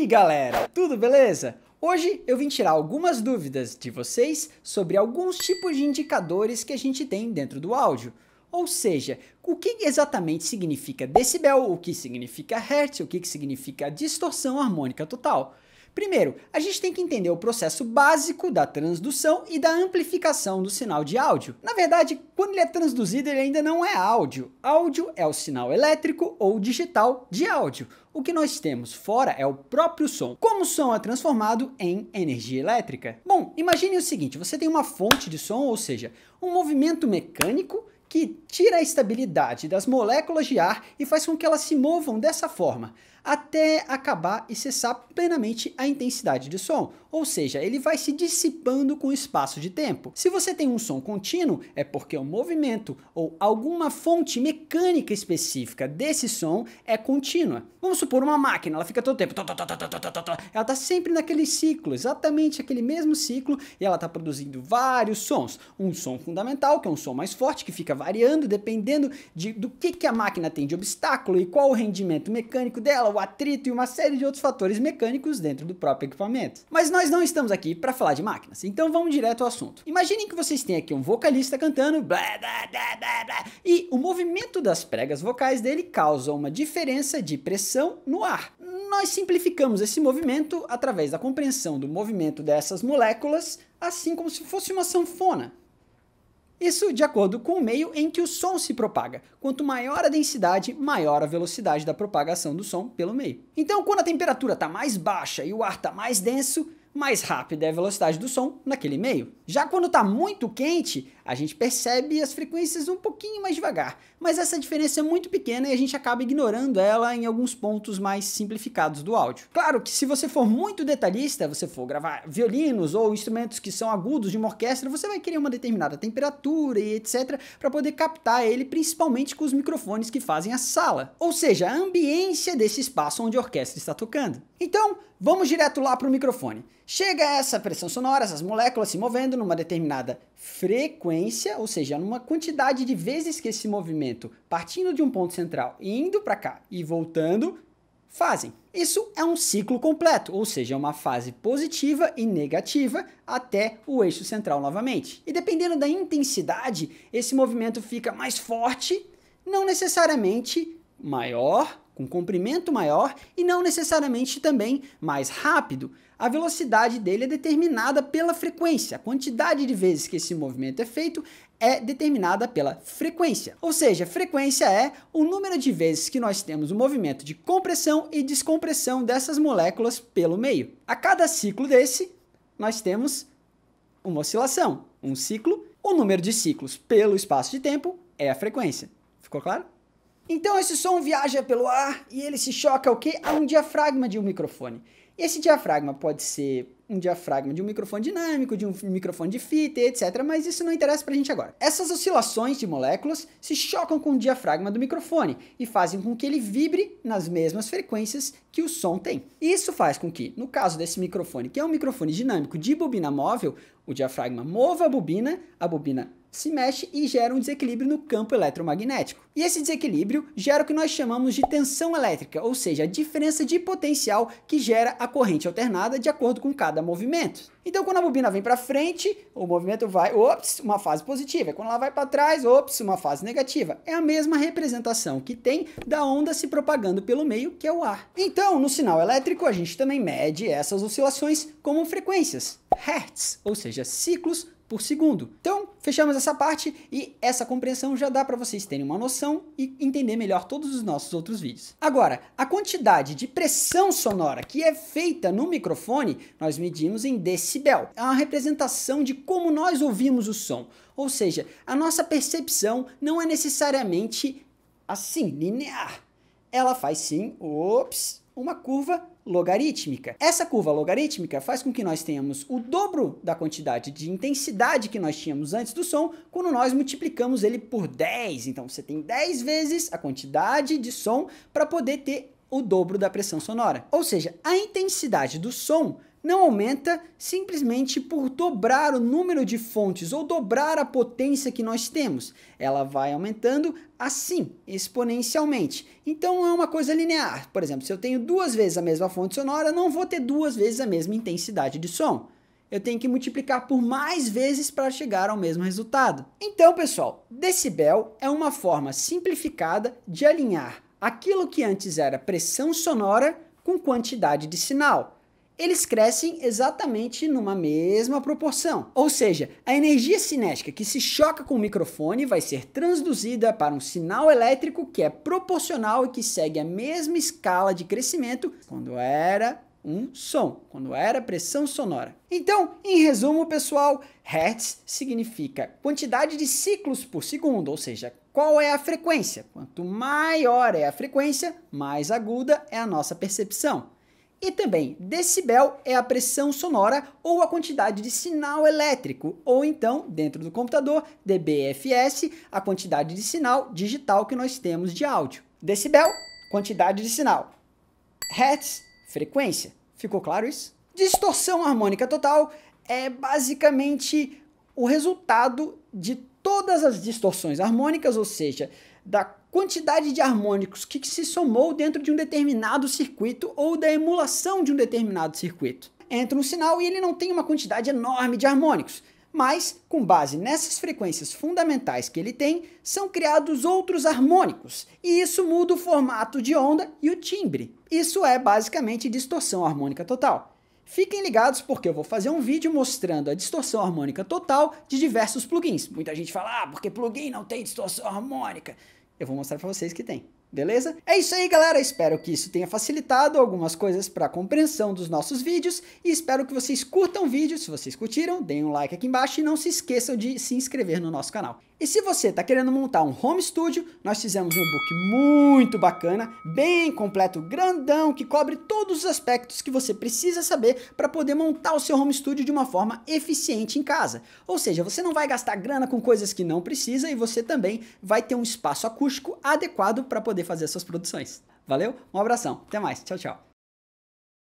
aí, galera? Tudo beleza? Hoje eu vim tirar algumas dúvidas de vocês sobre alguns tipos de indicadores que a gente tem dentro do áudio. Ou seja, o que exatamente significa decibel, o que significa hertz, o que significa distorção harmônica total. Primeiro, a gente tem que entender o processo básico da transdução e da amplificação do sinal de áudio. Na verdade, quando ele é transduzido, ele ainda não é áudio. Áudio é o sinal elétrico ou digital de áudio. O que nós temos fora é o próprio som. Como o som é transformado em energia elétrica? Bom, imagine o seguinte: você tem uma fonte de som, ou seja, um movimento mecânico que tira a estabilidade das moléculas de ar e faz com que elas se movam dessa forma, até acabar e cessar plenamente a intensidade de som, ou seja, ele vai se dissipando com o espaço de tempo. Se você tem um som contínuo, é porque o movimento ou alguma fonte mecânica específica desse som é contínua. Vamos supor uma máquina, ela fica todo tempo, ela está sempre naquele ciclo, exatamente aquele mesmo ciclo, e ela está produzindo vários sons, um som fundamental, que é um som mais forte, que fica variando dependendo de, do que, que a máquina tem de obstáculo e qual o rendimento mecânico dela, o atrito e uma série de outros fatores mecânicos dentro do próprio equipamento. Mas nós não estamos aqui para falar de máquinas, então vamos direto ao assunto. Imaginem que vocês têm aqui um vocalista cantando blá, blá, blá, e o movimento das pregas vocais dele causa uma diferença de pressão no ar. Nós simplificamos esse movimento através da compreensão do movimento dessas moléculas, assim como se fosse uma sanfona. Isso de acordo com o meio em que o som se propaga. Quanto maior a densidade, maior a velocidade da propagação do som pelo meio. Então, quando a temperatura está mais baixa e o ar está mais denso, mais rápida é a velocidade do som naquele meio. Já quando está muito quente, a gente percebe as frequências um pouquinho mais devagar, mas essa diferença é muito pequena e a gente acaba ignorando ela em alguns pontos mais simplificados do áudio. Claro que se você for muito detalhista, você for gravar violinos ou instrumentos que são agudos de uma orquestra, você vai querer uma determinada temperatura e etc para poder captar ele principalmente com os microfones que fazem a sala, ou seja, a ambiência desse espaço onde a orquestra está tocando. Então, vamos direto lá para o microfone. Chega essa pressão sonora, essas moléculas se movendo numa determinada frequência frequência, ou seja, numa quantidade de vezes que esse movimento, partindo de um ponto central e indo para cá e voltando, fazem. Isso é um ciclo completo, ou seja, é uma fase positiva e negativa até o eixo central novamente. E dependendo da intensidade, esse movimento fica mais forte, não necessariamente maior com comprimento maior e não necessariamente também mais rápido. A velocidade dele é determinada pela frequência. A quantidade de vezes que esse movimento é feito é determinada pela frequência. Ou seja, frequência é o número de vezes que nós temos o movimento de compressão e descompressão dessas moléculas pelo meio. A cada ciclo desse, nós temos uma oscilação, um ciclo. O número de ciclos pelo espaço de tempo é a frequência. Ficou claro? Então esse som viaja pelo ar e ele se choca o quê? A um diafragma de um microfone. Esse diafragma pode ser um diafragma de um microfone dinâmico, de um microfone de fita, etc. Mas isso não interessa pra gente agora. Essas oscilações de moléculas se chocam com o diafragma do microfone e fazem com que ele vibre nas mesmas frequências que o som tem. Isso faz com que, no caso desse microfone, que é um microfone dinâmico de bobina móvel, o diafragma mova a bobina, a bobina se mexe e gera um desequilíbrio no campo eletromagnético. E esse desequilíbrio gera o que nós chamamos de tensão elétrica, ou seja, a diferença de potencial que gera a corrente alternada de acordo com cada movimento. Então, quando a bobina vem para frente, o movimento vai, ops, uma fase positiva. Quando ela vai para trás, ops, uma fase negativa. É a mesma representação que tem da onda se propagando pelo meio, que é o ar. Então, no sinal elétrico, a gente também mede essas oscilações como frequências, hertz, ou seja, ciclos por segundo. Então, fechamos essa parte e essa compreensão já dá para vocês terem uma noção e entender melhor todos os nossos outros vídeos. Agora, a quantidade de pressão sonora que é feita no microfone, nós medimos em decibel. É uma representação de como nós ouvimos o som. Ou seja, a nossa percepção não é necessariamente assim, linear. Ela faz sim, ops, uma curva logarítmica. Essa curva logarítmica faz com que nós tenhamos o dobro da quantidade de intensidade que nós tínhamos antes do som quando nós multiplicamos ele por 10. Então você tem 10 vezes a quantidade de som para poder ter o dobro da pressão sonora. Ou seja, a intensidade do som não aumenta simplesmente por dobrar o número de fontes ou dobrar a potência que nós temos. Ela vai aumentando assim, exponencialmente. Então não é uma coisa linear. Por exemplo, se eu tenho duas vezes a mesma fonte sonora, não vou ter duas vezes a mesma intensidade de som. Eu tenho que multiplicar por mais vezes para chegar ao mesmo resultado. Então, pessoal, decibel é uma forma simplificada de alinhar aquilo que antes era pressão sonora com quantidade de sinal eles crescem exatamente numa mesma proporção. Ou seja, a energia cinética que se choca com o microfone vai ser transduzida para um sinal elétrico que é proporcional e que segue a mesma escala de crescimento quando era um som, quando era pressão sonora. Então, em resumo, pessoal, Hertz significa quantidade de ciclos por segundo, ou seja, qual é a frequência. Quanto maior é a frequência, mais aguda é a nossa percepção. E também, decibel é a pressão sonora ou a quantidade de sinal elétrico, ou então, dentro do computador, dBFS, a quantidade de sinal digital que nós temos de áudio. Decibel, quantidade de sinal. Hertz, frequência. Ficou claro isso? Distorção harmônica total é basicamente o resultado de todas as distorções harmônicas, ou seja, da quantidade de harmônicos que se somou dentro de um determinado circuito ou da emulação de um determinado circuito. Entra um sinal e ele não tem uma quantidade enorme de harmônicos, mas, com base nessas frequências fundamentais que ele tem, são criados outros harmônicos, e isso muda o formato de onda e o timbre. Isso é basicamente distorção harmônica total. Fiquem ligados porque eu vou fazer um vídeo mostrando a distorção harmônica total de diversos plugins. Muita gente fala, ah, porque plugin não tem distorção harmônica. Eu vou mostrar para vocês que tem. Beleza? É isso aí, galera. Espero que isso tenha facilitado algumas coisas para a compreensão dos nossos vídeos e espero que vocês curtam o vídeo. Se vocês curtiram, deem um like aqui embaixo e não se esqueçam de se inscrever no nosso canal. E se você está querendo montar um home studio, nós fizemos um book muito bacana, bem completo, grandão, que cobre todos os aspectos que você precisa saber para poder montar o seu home studio de uma forma eficiente em casa. Ou seja, você não vai gastar grana com coisas que não precisa e você também vai ter um espaço acústico adequado para poder poder fazer as suas produções. Valeu? Um abração, até mais, tchau, tchau.